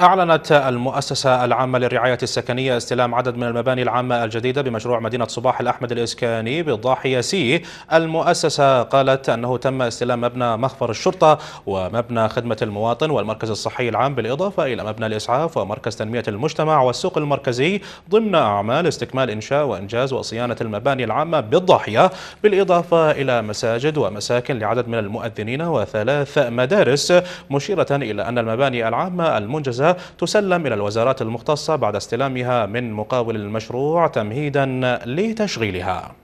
أعلنت المؤسسة العامة للرعاية السكنية استلام عدد من المباني العامة الجديدة بمشروع مدينة صباح الأحمد الإسكاني بالضاحية سي المؤسسة قالت أنه تم استلام مبنى مخفر الشرطة ومبنى خدمة المواطن والمركز الصحي العام بالإضافة إلى مبنى الإسعاف ومركز تنمية المجتمع والسوق المركزي ضمن أعمال استكمال إنشاء وإنجاز وصيانة المباني العامة بالضاحية بالإضافة إلى مساجد ومساكن لعدد من المؤذنين وثلاث مدارس مشيرة إلى أن المباني العامة المنجزة غزة تسلم إلى الوزارات المختصة بعد استلامها من مقاول المشروع تمهيدا لتشغيلها